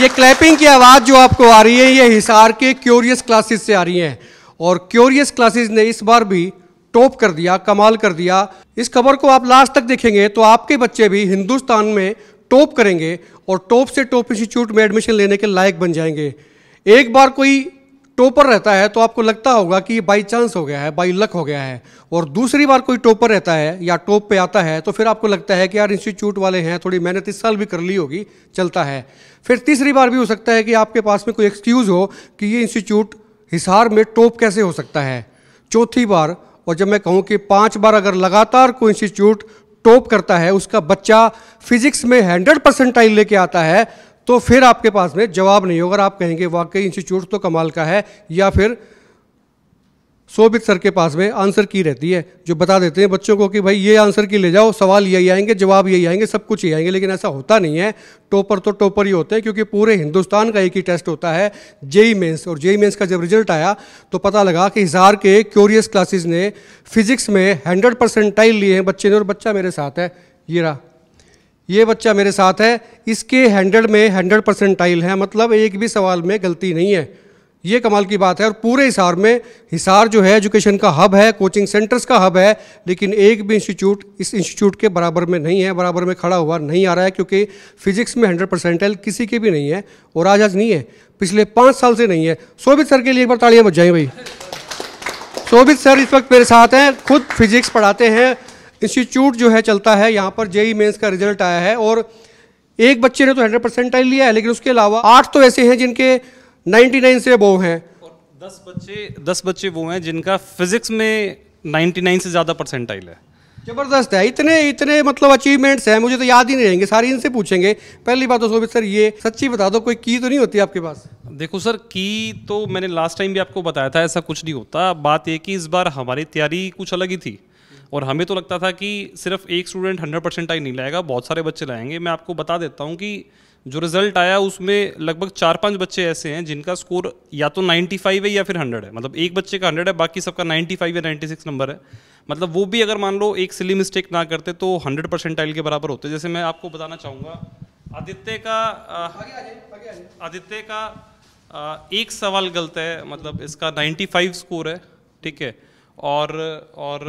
ये क्लैपिंग की आवाज़ जो आपको आ रही है ये हिसार के क्यूरियस क्लासेस से आ रही है और क्यूरियस क्लासेस ने इस बार भी टॉप कर दिया कमाल कर दिया इस खबर को आप लास्ट तक देखेंगे तो आपके बच्चे भी हिंदुस्तान में टॉप करेंगे और टॉप से टॉप इंस्टीट्यूट में एडमिशन लेने के लायक बन जाएंगे एक बार कोई टोपर रहता है तो आपको लगता होगा कि बाई चांस हो गया है बाई लक हो गया है और दूसरी बार कोई टोपर रहता है या टॉप पे आता है तो फिर आपको लगता है कि यार इंस्टीट्यूट वाले हैं थोड़ी मेहनत इस साल भी कर ली होगी चलता है फिर तीसरी बार भी हो सकता है कि आपके पास में कोई एक्सक्यूज़ हो कि ये इंस्टीट्यूट हिसार में टॉप कैसे हो सकता है चौथी बार और जब मैं कहूँ कि पाँच बार अगर लगातार कोई इंस्टीट्यूट टॉप करता है उसका बच्चा फिजिक्स में हंड्रेड परसेंटाइल लेके आता है तो फिर आपके पास में जवाब नहीं होगा आप कहेंगे वाकई इंस्टीट्यूट तो कमाल का है या फिर शोभित सर के पास में आंसर की रहती है जो बता देते हैं बच्चों को कि भाई ये आंसर की ले जाओ सवाल यही आएंगे जवाब यही आएंगे सब कुछ यही आएंगे लेकिन ऐसा होता नहीं है टोपर तो टोपर ही होते हैं क्योंकि पूरे हिंदुस्तान का एक ही टेस्ट होता है जेई मेंस और जेई मेंस का जब रिजल्ट आया तो पता लगा कि हिसार के क्यूरियस क्लासेज ने फिजिक्स में हंड्रेड परसेंटाइल लिए हैं बच्चे ने और बच्चा मेरे साथ है ये रहा ये बच्चा मेरे साथ है इसके हैंडल में हंड्रेड परसेंटाइल है मतलब एक भी सवाल में गलती नहीं है ये कमाल की बात है और पूरे हिसार में हिसार जो है एजुकेशन का हब है कोचिंग सेंटर्स का हब है लेकिन एक भी इंस्टीट्यूट इस इंस्टीट्यूट के बराबर में नहीं है बराबर में खड़ा हुआ नहीं आ रहा है क्योंकि फिजिक्स में हंड्रेड परसेंटाइल किसी के भी नहीं है और आज आज नहीं है पिछले पाँच साल से नहीं है शोभित सर के लिए एक बार तालियाँ बच जाएँ भाई शोभित सर इस वक्त मेरे साथ हैं खुद फिजिक्स पढ़ाते हैं इंस्टीट्यूट जो है चलता है यहाँ पर जेई मेन्स का रिजल्ट आया है और एक बच्चे ने तो हंड्रेड परसेंट लिया है लेकिन उसके अलावा आठ तो ऐसे हैं जिनके नाइन्टी नाइन से अबोव हैं दस बच्चे दस बच्चे वो हैं जिनका फिजिक्स में 99 नाइन से ज़्यादा परसेंटाइल है जबरदस्त है इतने इतने मतलब अचीवमेंट्स हैं मुझे तो याद ही नहीं रहेंगे सारी इनसे पूछेंगे पहली बात तो सोबित सर ये सच्ची बता दो कोई की तो नहीं होती आपके पास देखो सर की तो मैंने लास्ट टाइम भी आपको बताया था ऐसा कुछ नहीं होता बात यह कि इस बार हमारी तैयारी कुछ अलग ही थी और हमें तो लगता था कि सिर्फ एक स्टूडेंट हंड्रेड परसेंट आई नहीं लाएगा बहुत सारे बच्चे लाएंगे मैं आपको बता देता हूँ कि जो रिजल्ट आया उसमें लगभग चार पांच बच्चे ऐसे हैं जिनका स्कोर या तो फाइव है या फिर हंड्रेड है मतलब एक बच्चे का हंड्रेड है बाकी सबका फाइव या सिक्स नंबर है मतलब वो भी अगर मान लो एक सिली मिस्टेक ना करते तो हंड्रेड परसेंटाइल के बराबर होते जैसे मैं आपको बताना चाहूँगा आदित्य का आदित्य का आ, एक सवाल गलत है मतलब इसका 95 स्कोर है ठीक है और और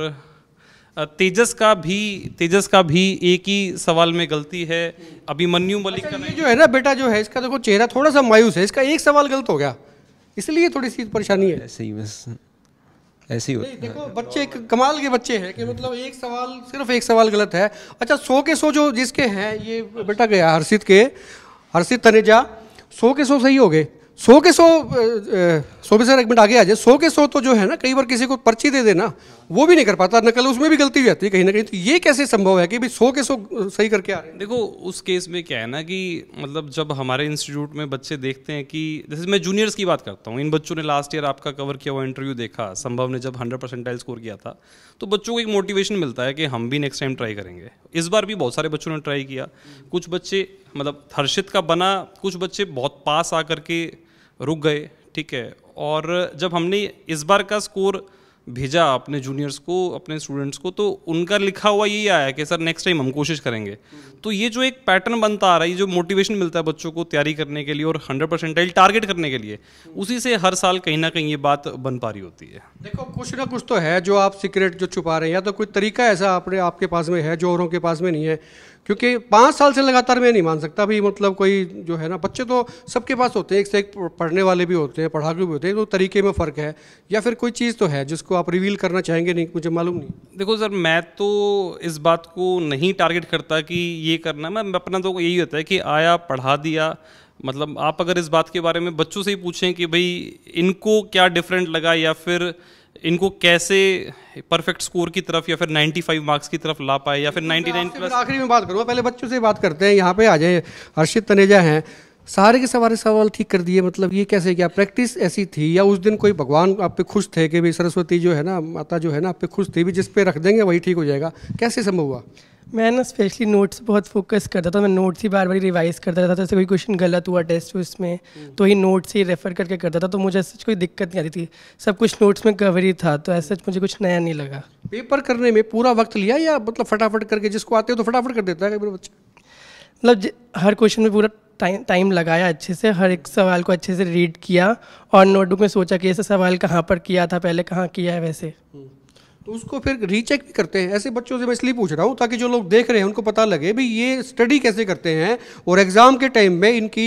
तेजस का भी तेजस का भी एक ही सवाल में गलती है अभिमन्यु मलिक अच्छा, का जो है ना बेटा जो है इसका देखो चेहरा थोड़ा सा मायूस है इसका एक सवाल गलत हो गया इसलिए थोड़ी सी परेशानी है ऐसे ही बस ऐसे ही होता देखो बच्चे कमाल के बच्चे हैं कि मतलब एक सवाल सिर्फ एक सवाल गलत है अच्छा सौ के सौ जो जिसके हैं ये बेटा गया हर्षित के हर्षित तनेजा सौ के सौ सही हो गए सौ के सौ सोबे सर एक मिनट आगे आ जाए सौ के सौ तो जो है ना कई बार किसी को पर्ची दे देना वो भी नहीं कर पाता नकल उसमें भी गलती हुई जाती है कहीं ना कहीं तो ये कैसे संभव है कि भाई सौ के सौ सही करके आ रहे हैं देखो उस केस में क्या है ना कि मतलब जब हमारे इंस्टीट्यूट में बच्चे देखते हैं कि जैसे मैं जूनियर्स की बात करता हूँ इन बच्चों ने लास्ट ईयर आपका कवर किया हुआ इंटरव्यू देखा संभव ने जब हंड्रेड परसेंटाइल स्कोर किया था तो बच्चों को एक मोटिवेशन मिलता है कि हम भी नेक्स्ट टाइम ट्राई करेंगे इस बार भी बहुत सारे बच्चों ने ट्राई किया कुछ बच्चे मतलब हर्षित का बना कुछ बच्चे बहुत पास आ करके रुक गए ठीक है और जब हमने इस बार का स्कोर भेजा अपने जूनियर्स को अपने स्टूडेंट्स को तो उनका लिखा हुआ यही आया कि सर नेक्स्ट टाइम हम कोशिश करेंगे तो ये जो एक पैटर्न बनता आ रहा है ये जो मोटिवेशन मिलता है बच्चों को तैयारी करने के लिए और हंड्रेड परसेंटाइल टारगेट करने के लिए उसी से हर साल कहीं ना कहीं ये बात बन पा रही होती है देखो कुछ ना कुछ तो है जो आप सीक्रेट जो छुपा रहे हैं या तो कोई तरीका ऐसा आपने आपके पास में है जो औरों के पास में नहीं है क्योंकि पाँच साल से लगातार मैं नहीं मान सकता भाई मतलब कोई जो है ना बच्चे तो सबके पास होते हैं एक से एक पढ़ने वाले भी होते हैं पढ़ाकू भी होते हैं तो तरीके में फ़र्क है या फिर कोई चीज़ तो है जिसको आप रिवील करना चाहेंगे नहीं मुझे मालूम नहीं देखो सर मैं तो इस बात को नहीं टारगेट करता कि ये करना मैं अपना तो यही होता है कि आया पढ़ा दिया मतलब आप अगर इस बात के बारे में बच्चों से ही पूछें कि भाई इनको क्या डिफरेंट लगा या फिर इनको कैसे परफेक्ट स्कोर की तरफ या फिर 95 मार्क्स की तरफ ला पाए या फिर 99 प्लस आखिरी में बात करूँगा पहले बच्चों से बात करते हैं यहाँ पे आ जाए हर्षित तनेजा हैं सारे के सवारे सवाल ठीक कर दिए मतलब ये कैसे क्या प्रैक्टिस ऐसी थी या उस दिन कोई भगवान आप पे खुश थे कि भाई सरस्वती जो है ना माता जो है ना आप पे खुश थी भी जिस पे रख देंगे वही ठीक हो जाएगा कैसे संभव हुआ मैं ना स्पेशली नोट्स बहुत फोकस करता था मैं नोट्स ही बार बार रिवाइज करता रहता था जैसे कोई क्वेश्चन गलत हुआ टेस्ट उसमें तो ही नोट्स ही रेफर करके करता था तो मुझे ऐसा कोई दिक्कत नहीं आती थी सब कुछ नोट्स में कवर ही था तो ऐसा मुझे कुछ नया नहीं लगा पेपर करने में पूरा वक्त लिया या मतलब फटाफट करके जिसको आते हो तो फटाफट कर देता है बच्चा मतलब हर क्वेश्चन में पूरा टाइम लगाया अच्छे से हर एक सवाल को अच्छे से रीड किया और नोटबुक में सोचा कि ऐसा सवाल कहाँ पर किया था पहले कहाँ किया है वैसे हम्म। तो उसको फिर रीचेक भी करते हैं ऐसे बच्चों से मैं इसलिए पूछ रहा हूँ ताकि जो लोग देख रहे हैं उनको पता लगे भी ये स्टडी कैसे करते हैं और एग्ज़ाम के टाइम में इनकी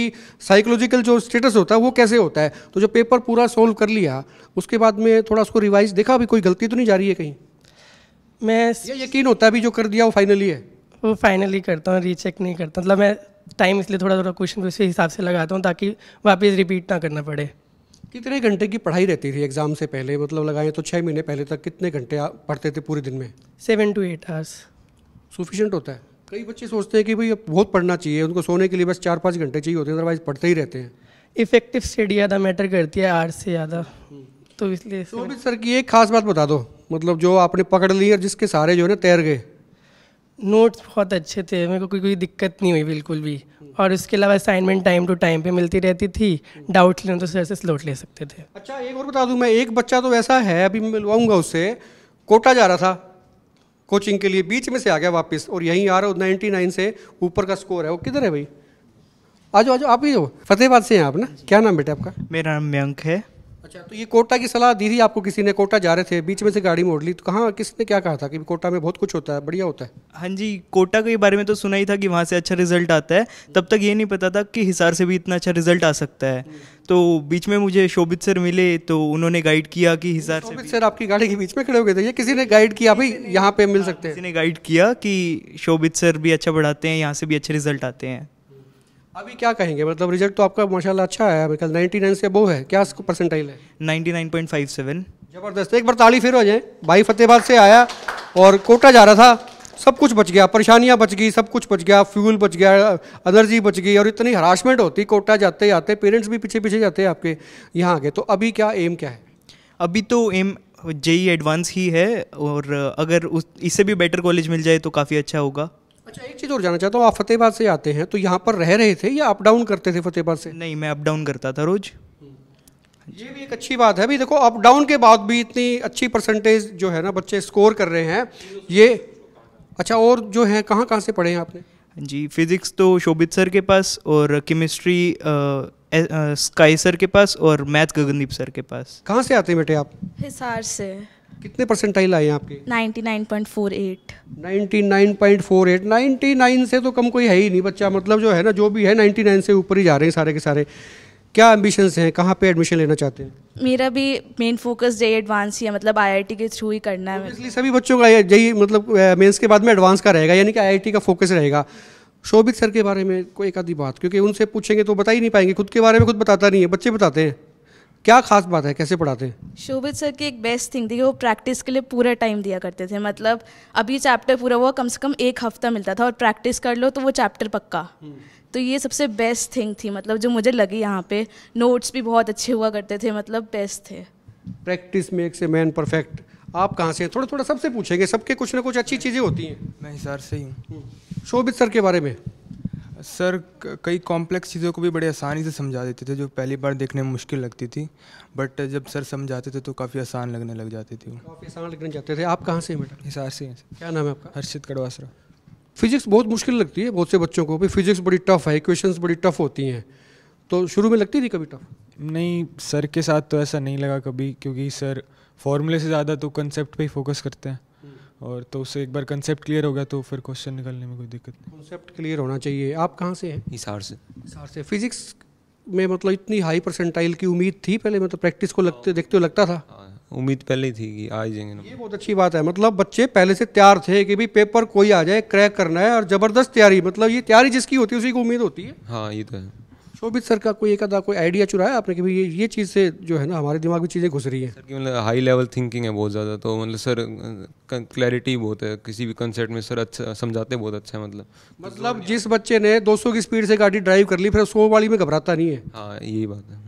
साइकोलॉजिकल जो स्टेटस होता है वो कैसे होता है तो जो पेपर पूरा सॉल्व कर लिया उसके बाद में थोड़ा उसको रिवाइज देखा भी कोई गलती तो नहीं जा रही है कहीं मैं ये यकीन होता है भी जो कर दिया वो फाइनली है वो फाइनली करता हूँ रीचेक नहीं करता मतलब मैं टाइम इसलिए थोड़ा थोड़ा क्वेश्चन उसी हिसाब से लगाता हूँ ताकि वापस रिपीट ना करना पड़े कितने घंटे की पढ़ाई रहती थी एग्ज़ाम से पहले मतलब लगाए तो छः महीने पहले तक कितने घंटे आप पढ़ते थे पूरे दिन में seven to eight hours sufficient होता है कई बच्चे सोचते हैं कि भाई बहुत पढ़ना चाहिए उनको सोने के लिए बस चार पाँच घंटे चाहिए होते हैं अदरवाइज पढ़ते ही रहते हैं इफेक्टिव स्टडी ज़्यादा मैटर करती है आर्ट से ज़्यादा हम्म। तो इसलिए सोमित सर की एक खास बात बता दो मतलब जो आपने पकड़ ली और जिसके सारे जो है ना तैर गए नोट्स बहुत अच्छे थे मेरे को कोई कोई दिक्कत नहीं हुई बिल्कुल भी और इसके अलावा असाइनमेंट टाइम टू टाइम पे मिलती रहती थी डाउट लेने तो सर से स्लोट ले सकते थे अच्छा एक और बता दूं मैं एक बच्चा तो ऐसा है अभी मिलवाऊंगा उससे कोटा जा रहा था कोचिंग के लिए बीच में से आ गया वापस और यहीं आ रहा हो नाइन्टी नाइन से ऊपर का स्कोर है वो किधर है भाई आ जाओ आ जाओ आप ही हो फतेहबाद से हैं आप ना क्या नाम बेटा आपका मेरा नाम मयंक है अच्छा तो ये कोटा की सलाह दी थी आपको किसी ने कोटा जा रहे थे बीच में से गाड़ी मोड़ ली तो कहाँ किसने क्या कहा था कि कोटा में बहुत कुछ होता है बढ़िया होता है हाँ जी कोटा के बारे में तो सुना ही था कि वहाँ से अच्छा रिजल्ट आता है तब तक ये नहीं पता था कि हिसार से भी इतना अच्छा रिजल्ट आ सकता है तो बीच में मुझे शोभित सर मिले तो उन्होंने गाइड किया कि हिसार से सर आपकी गाड़ी के बीच में खड़े हो गए थे ये किसी ने गाइड किया भाई यहाँ पे मिल हाँ, सकते हैं किसी ने गाइड किया कि शोभित सर भी अच्छा पढ़ाते हैं यहाँ से भी अच्छे रिजल्ट आते हैं अभी क्या कहेंगे मतलब रिजल्ट तो आपका माशाल्लाह अच्छा है बिकॉज नाइन से वो है क्या परसेंटाइल है सेवन जबरदस्त एक बार ताली फिर हो जाए भाई फतेहबाद से आया और कोटा जा रहा था सब कुछ बच गया परेशानियाँ बच गई सब कुछ बच गया फ्यूल बच गया एनर्जी बच गई और इतनी हरासमेंट होती कोटा जाते जाते पेरेंट्स भी पीछे पीछे जाते हैं आपके यहाँ आगे तो अभी क्या एम क्या है अभी तो एम जेई एडवांस ही है और अगर उस इससे भी बेटर कॉलेज मिल जाए तो काफ़ी अच्छा होगा अच्छा एक चीज़ और जानना चाहता हूँ आप फतेहबाद से आते हैं तो यहाँ पर रह रहे थे या अप डाउन करते थे फतेहबाद से नहीं मैं अप डाउन करता था रोज़ हम्म। ये भी एक अच्छी बात है भी देखो अप डाउन के बाद भी इतनी अच्छी परसेंटेज जो है ना बच्चे स्कोर कर रहे हैं ये अच्छा और जो है कहाँ कहाँ से पढ़े हैं आपने जी फिज़िक्स तो शोभित सर के पास और केमिस्ट्री स्काई सर के पास और मैथ गगनदीप सर के पास कहाँ से आते हैं बेटे आप हिसार से कितने परसेंटाइल आए आपके 99.48 99.48 99 से तो कम कोई है ही नहीं बच्चा मतलब जो है ना जो भी है 99 से ऊपर ही जा रहे हैं सारे के सारे क्या एम्बिशंस हैं कहाँ पे एडमिशन लेना चाहते हैं मेरा भी मेन फोकस जे एडवांस ही है मतलब आईआईटी के थ्रू ही करना है इसलिए सभी बच्चों का यही मतलब मेन्स के बाद में एडवांस का रहेगा यानी कि आई का फोकस रहेगा शोभित सर के बारे में कोई एक आधी बात क्योंकि उनसे पूछेंगे तो बता ही नहीं पाएंगे खुद के बारे में खुद बताता नहीं है बच्चे बताते हैं क्या खास बात है कैसे पढ़ाते हैं शोभित सर की एक बेस्ट थिंग थी कि वो प्रैक्टिस के लिए पूरा टाइम दिया करते थे मतलब अभी चैप्टर पूरा हुआ कम से कम एक हफ्ता मिलता था और प्रैक्टिस कर लो तो वो चैप्टर पक्का हम्म। तो ये सबसे बेस्ट थिंग थी मतलब जो मुझे लगी यहाँ पे नोट्स भी बहुत अच्छे हुआ करते थे मतलब बेस्ट थे practice makes a man perfect आप कहाँ से हैं थोड़ा थोड़ा सबसे पूछेंगे सबके कुछ ना कुछ अच्छी चीज़ें होती हैं मैं हिसार से ही हूँ हम्म। शोभित सर के बारे में सर कई कॉम्प्लेक्स चीज़ों को भी बड़े आसानी से समझा देते थे जो पहली बार देखने में मुश्किल लगती थी बट जब सर समझाते थे तो काफ़ी आसान लगने लग जाती थी काफ़ी आसान लगने जाते थे आप कहाँ से हैं बेटा हिसार से हैं क्या नाम है आपका हर्षित कड़वा सर फिजिक्स बहुत मुश्किल लगती है बहुत से बच्चों को भी फिजिक्स बड़ी टफ़ है इक्वेशंस बड़ी टफ़ होती हैं तो शुरू में लगती थी कभी टफ नहीं सर के साथ तो ऐसा नहीं लगा कभी क्योंकि सर फॉर्मूले से ज़्यादा तो कंसेप्ट पे ही फोकस करते हैं और तो उससे एक बार कंसेप्ट क्लियर हो गया तो फिर क्वेश्चन निकलने में कोई दिक्कत नहीं कॉन्सेप्ट क्लियर होना चाहिए आप कहाँ से हैं हिसार से हिसार से फिजिक्स में मतलब इतनी हाई परसेंटाइल की उम्मीद थी पहले मतलब प्रैक्टिस को लगते देखते हुए लगता था हाँ, उम्मीद पहले ही थी कि आ जाएंगे ये बहुत अच्छी बात है मतलब बच्चे पहले से तैयार थे कि भाई पेपर कोई आ जाए क्रैक करना है और ज़बरदस्त तैयारी मतलब ये तैयारी जिसकी होती है उसी को उम्मीद होती है हाँ ये तो है शोभित तो सर का कोई एक आधा कोई आइडिया चुराया आपने कि ये ये चीज़ से जो है ना हमारे दिमाग में चीज़ें घुस रही है सर की मतलब हाई लेवल थिंकिंग है बहुत ज़्यादा तो मतलब सर क्लैरिटी बहुत है किसी भी कंसेप्ट में सर अच्छा समझाते बहुत अच्छा है मतलब मतलब जिस बच्चे ने 200 की स्पीड से गाड़ी ड्राइव कर ली फिर सौ वाली में घबराता नहीं है हाँ यही बात है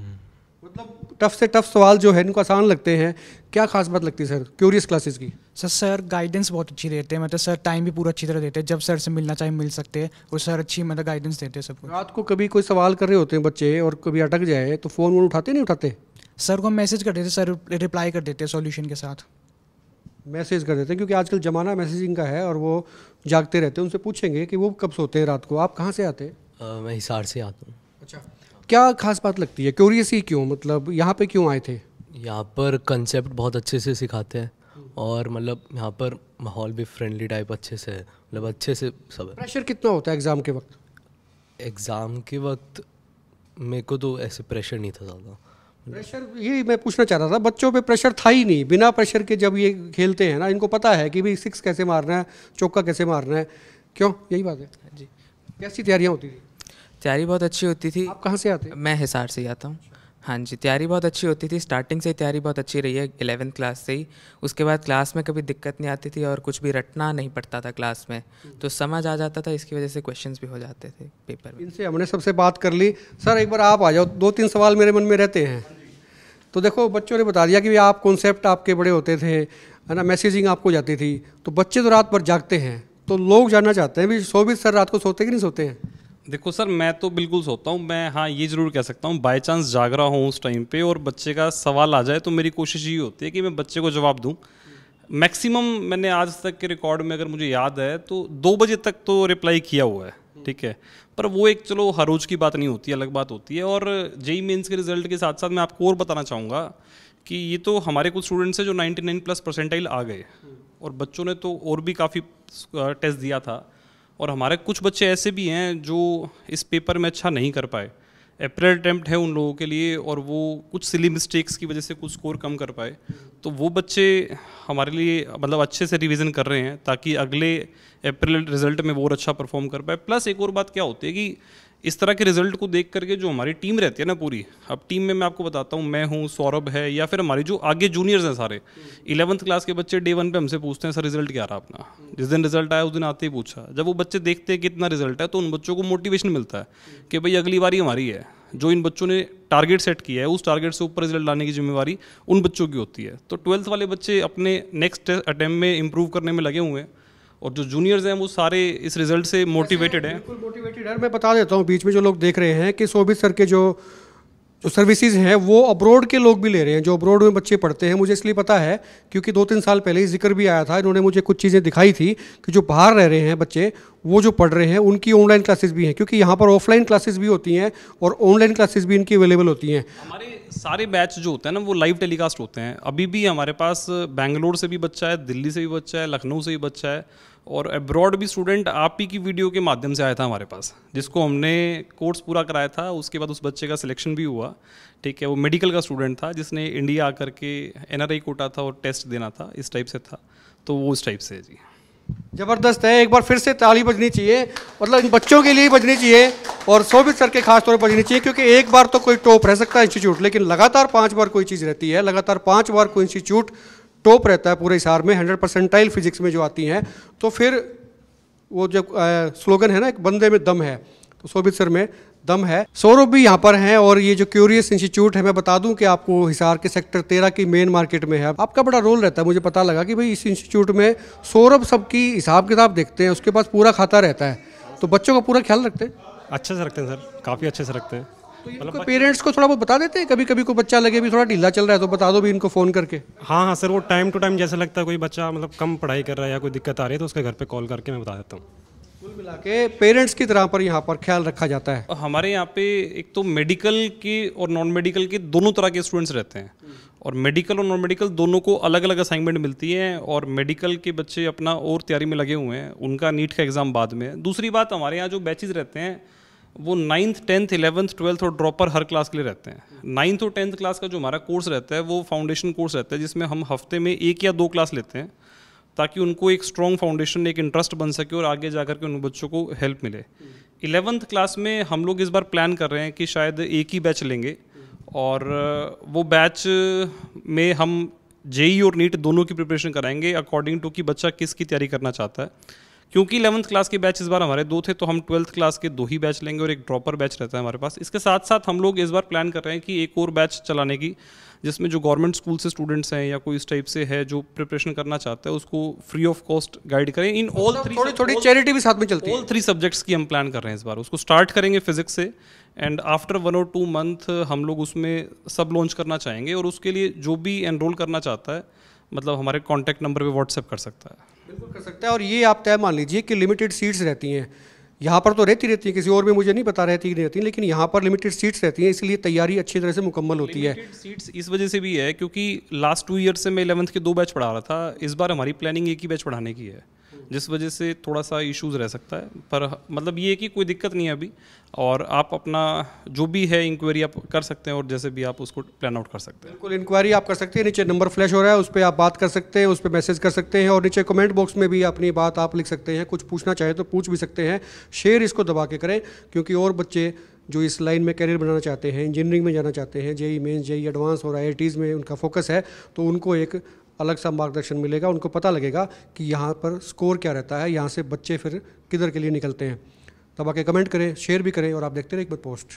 टफ से टफ सवाल जो है इनको आसान लगते हैं क्या खास बात लगती है सर क्यूरियस क्लासेस की सर सर गाइडेंस बहुत अच्छी देते हैं मतलब सर टाइम भी पूरा अच्छी तरह देते हैं जब सर से मिलना चाहे मिल सकते हैं और सर अच्छी मतलब गाइडेंस देते हैं सबको रात को कभी कोई सवाल कर रहे होते हैं बच्चे और कभी अटक जाए तो फ़ोन वोन उठाते नहीं उठाते सर को हम मैसेज कर देते सर रिप्लाई कर देते हैं सोल्यूशन के साथ मैसेज कर देते हैं क्योंकि आजकल ज़माना मैसेजिंग का है और वो जागते रहते हैं उनसे पूछेंगे कि वो कब सोते हैं रात को आप कहाँ से आते हैं मैं हिसार से आता हूँ अच्छा क्या खास बात लगती है क्यूरियस ही क्यों मतलब यहाँ पे क्यों आए थे यहाँ पर कंसेप्ट बहुत अच्छे से सिखाते हैं और मतलब यहाँ पर माहौल भी फ्रेंडली टाइप अच्छे से है मतलब अच्छे से सब है प्रेशर कितना होता है एग्ज़ाम के वक्त एग्ज़ाम के वक्त मेरे को तो ऐसे प्रेशर नहीं था ज़्यादा प्रेशर यही मैं पूछना चाह रहा था बच्चों पे प्रेशर था ही नहीं बिना प्रेशर के जब ये खेलते हैं ना इनको पता है कि भाई सिक्स कैसे मारना है चौका कैसे मारना है क्यों यही बात है जी कैसी तैयारियाँ होती थी तैयारी बहुत अच्छी होती थी आप कहाँ से आते मैं हिसार से ही आता हूँ हाँ जी तैयारी बहुत अच्छी होती थी स्टार्टिंग से तैयारी बहुत अच्छी रही है एलेवेंथ क्लास से ही उसके बाद क्लास में कभी दिक्कत नहीं आती थी और कुछ भी रटना नहीं पड़ता था क्लास में तो समझ आ जाता था इसकी वजह से क्वेश्चंस भी हो जाते थे पेपर में इनसे हमने सबसे बात कर ली सर एक बार आप आ जाओ दो तीन सवाल मेरे मन में रहते हैं तो देखो बच्चों ने बता दिया कि आप कॉन्सेप्ट आपके बड़े होते थे है ना मैसेजिंग आपको जाती थी तो बच्चे तो रात भर जागते हैं तो लोग जानना चाहते हैं भी शोभित सर रात को सोते कि नहीं सोते हैं देखो सर मैं तो बिल्कुल सोता हूँ मैं हाँ ये ज़रूर कह सकता हूँ बाई चांस जाग रहा हूँ उस टाइम पे और बच्चे का सवाल आ जाए तो मेरी कोशिश ये होती है कि मैं बच्चे को जवाब दूँ मैक्सिमम मैंने आज तक के रिकॉर्ड में अगर मुझे याद है तो दो बजे तक तो रिप्लाई किया हुआ है ठीक है पर वो एक चलो हर रोज की बात नहीं होती अलग बात होती है और जेई मेन्स के रिजल्ट के साथ साथ मैं आपको और बताना चाहूँगा कि ये तो हमारे कुछ स्टूडेंट्स हैं जो 99 प्लस परसेंटाइल आ गए और बच्चों ने तो और भी काफ़ी टेस्ट दिया था और हमारे कुछ बच्चे ऐसे भी हैं जो इस पेपर में अच्छा नहीं कर पाए अप्रैल अटैम्प्ट है उन लोगों के लिए और वो कुछ सिली मिस्टेक्स की वजह से कुछ स्कोर कम कर पाए तो वो बच्चे हमारे लिए मतलब अच्छे से रिवीजन कर रहे हैं ताकि अगले अप्रैल रिजल्ट में वो और अच्छा परफॉर्म कर पाए प्लस एक और बात क्या होती है कि इस तरह के रिजल्ट को देख करके जो हमारी टीम रहती है ना पूरी अब टीम में मैं आपको बताता हूँ मैं हूँ सौरभ है या फिर हमारे जो आगे जूनियर्स हैं सारे इलेवंथ क्लास के बच्चे डे वन पे हमसे पूछते हैं सर रिजल्ट क्या रहा अपना जिस दिन रिजल्ट आया उस दिन आते ही पूछा जब वो बच्चे देखते हैं कि इतना रिजल्ट है तो उन बच्चों को मोटिवेशन मिलता है कि भाई अगली बारी हमारी है जो इन बच्चों ने टारगेट सेट किया है उस टारगेट से ऊपर रिजल्ट लाने की जिम्मेवारी उन बच्चों की होती है तो ट्वेल्थ वाले बच्चे अपने नेक्स्ट अटैम्प्ट में इम्प्रूव करने में लगे हुए हैं और जो जूनियर्स हैं वो सारे इस रिजल्ट से मोटिवेटेड हैं बिल्कुल मोटिवेटेड है मैं बता देता हूँ बीच में जो लोग देख रहे हैं कि सोबित सर के जो जो सर्विसेज हैं वो अब्रोड के लोग भी ले रहे हैं जो अब्रोड में बच्चे पढ़ते हैं मुझे इसलिए पता है क्योंकि दो तीन साल पहले ही जिक्र भी आया था इन्होंने मुझे कुछ चीज़ें दिखाई थी कि जो बाहर रह रहे हैं बच्चे वो जो पढ़ रहे हैं उनकी ऑनलाइन क्लासेस भी हैं क्योंकि यहाँ पर ऑफलाइन क्लासेस भी होती हैं और ऑनलाइन क्लासेस भी इनकी अवेलेबल होती हैं हमारे सारे बैच जो होते हैं ना वो लाइव टेलीकास्ट होते हैं अभी भी हमारे पास बैंगलोर से भी बच्चा है दिल्ली से भी बच्चा है लखनऊ से भी बच्चा है और अब्रॉड भी स्टूडेंट आप ही की वीडियो के माध्यम से आया था हमारे पास जिसको हमने कोर्स पूरा कराया था उसके बाद उस बच्चे का सिलेक्शन भी हुआ ठीक है वो मेडिकल का स्टूडेंट था जिसने इंडिया आकर के एन कोटा था और टेस्ट देना था इस टाइप से था तो वो उस टाइप से है जी ज़बरदस्त है एक बार फिर से ताली बजनी चाहिए मतलब इन बच्चों के लिए बजनी चाहिए और सोबित सर के खास तौर पर बजनी चाहिए क्योंकि एक बार तो कोई टॉप रह सकता है इंस्टीट्यूट लेकिन लगातार पांच बार कोई चीज़ रहती है लगातार पांच बार कोई इंस्टीट्यूट टॉप रहता है पूरे हिसार में हंड्रेड परसेंटाइल फिजिक्स में जो आती हैं तो फिर वो जब स्लोगन है ना एक बंदे में दम है तो शोभित सर में दम है सौरभ भी यहाँ पर हैं और ये जो क्यूरियस इंस्टीट्यूट है मैं बता दूं कि आपको हिसार के सेक्टर तेरह की मेन मार्केट में है आपका बड़ा रोल रहता है मुझे पता लगा कि भाई इस इंस्टीट्यूट में सौरभ सबकी हिसाब किताब देखते हैं उसके पास पूरा खाता रहता है तो बच्चों का पूरा ख्याल रखते हैं अच्छे से रखते हैं सर काफ़ी अच्छे से रखते हैं तो पेरेंट्स मतलब तो को थोड़ा बहुत बता देते हैं कभी कभी कोई बच्चा लगे भी थोड़ा ढीला चल रहा है तो बता दो भी इनको फ़ोन करके हाँ हाँ सर वो टाइम टू टाइम जैसे लगता है कोई बच्चा मतलब कम पढ़ाई कर रहा है या कोई दिक्कत आ रही है तो उसके घर पर कॉल करके मैं बता देता हूँ कुल मिला के पेरेंट्स की तरह पर यहाँ पर ख्याल रखा जाता है हमारे यहाँ पे एक तो मेडिकल की और नॉन मेडिकल की दोनों तरह के स्टूडेंट्स रहते हैं और मेडिकल और नॉन मेडिकल दोनों को अलग अलग असाइनमेंट मिलती है और मेडिकल के बच्चे अपना और तैयारी में लगे हुए हैं उनका नीट का एग्ज़ाम बाद में दूसरी बात हमारे यहाँ जो बैचेज रहते हैं वो नाइन्थ टेंथ इलेवंथ ट्वेल्थ और ड्रॉपर हर क्लास के लिए रहते हैं नाइन्थ और टेंथ क्लास का जो हमारा कोर्स रहता है वो फाउंडेशन कोर्स रहता है जिसमें हम हफ्ते में एक या दो क्लास लेते हैं ताकि उनको एक स्ट्रॉन्ग फाउंडेशन एक इंटरेस्ट बन सके और आगे जा के उन बच्चों को हेल्प मिले इलेवंथ क्लास में हम लोग इस बार प्लान कर रहे हैं कि शायद एक ही बैच लेंगे और वो बैच में हम जेई और नीट दोनों की प्रिपरेशन कराएंगे अकॉर्डिंग टू कि बच्चा किसकी तैयारी करना चाहता है क्योंकि इलेवंथ क्लास के बैच इस बार हमारे दो थे तो हम ट्वेल्थ क्लास के दो ही बैच लेंगे और एक ड्रॉपर बैच रहता है हमारे पास इसके साथ साथ हम लोग इस बार प्लान कर रहे हैं कि एक और बैच चलाने की जिसमें जो गवर्नमेंट स्कूल से स्टूडेंट्स हैं या कोई इस टाइप से है जो प्रिपरेशन करना चाहता है उसको फ्री ऑफ कॉस्ट गाइड करें इन ऑल मतलब थ्री थोड़ी थोड़ी चैरिटी भी साथ में चलती है ऑल थ्री सब्जेक्ट्स की हम प्लान कर रहे हैं इस बार उसको स्टार्ट करेंगे फिजिक्स से एंड आफ्टर वन और टू मंथ हम लोग उसमें सब लॉन्च करना चाहेंगे और उसके लिए जो भी एनरोल करना चाहता है मतलब हमारे कॉन्टैक्ट नंबर पर व्हाट्सएप कर सकता है बिल्कुल कर सकता है और ये आप तय मान लीजिए कि लिमिटेड सीट्स रहती हैं यहाँ पर तो रहती रहती है किसी और में मुझे नहीं पता रहती नहीं रहती लेकिन यहाँ पर लिमिटेड सीट्स रहती हैं इसलिए तैयारी अच्छी तरह से मुकम्मल होती है सीट्स इस वजह से भी है क्योंकि लास्ट टू ईयर से मैं इलेवंथ के दो बैच पढ़ा रहा था इस बार हमारी प्लानिंग एक ही बैच पढ़ाने की है जिस वजह से थोड़ा सा इश्यूज रह सकता है पर मतलब ये कि कोई दिक्कत नहीं है अभी और आप अपना जो भी है इंक्वायरी आप कर सकते हैं और जैसे भी आप उसको प्लान आउट कर सकते हैं बिल्कुल इंक्वायरी आप कर सकते हैं नीचे नंबर फ्लैश हो रहा है उस पर आप बात कर सकते हैं उस पर मैसेज कर सकते हैं और नीचे कमेंट बॉक्स में भी अपनी बात आप लिख सकते हैं कुछ पूछना चाहे तो पूछ भी सकते हैं शेयर इसको दबा के करें क्योंकि और बच्चे जो इस लाइन में करियर बनाना चाहते हैं इंजीनियरिंग में जाना चाहते हैं जेई मेन्स जेई एडवांस और आई में उनका फोकस है तो उनको एक अलग सा मार्गदर्शन मिलेगा उनको पता लगेगा कि यहाँ पर स्कोर क्या रहता है यहाँ से बच्चे फिर किधर के लिए निकलते हैं तब तो आके कमेंट करें शेयर भी करें और आप देखते रहे एक बार पोस्ट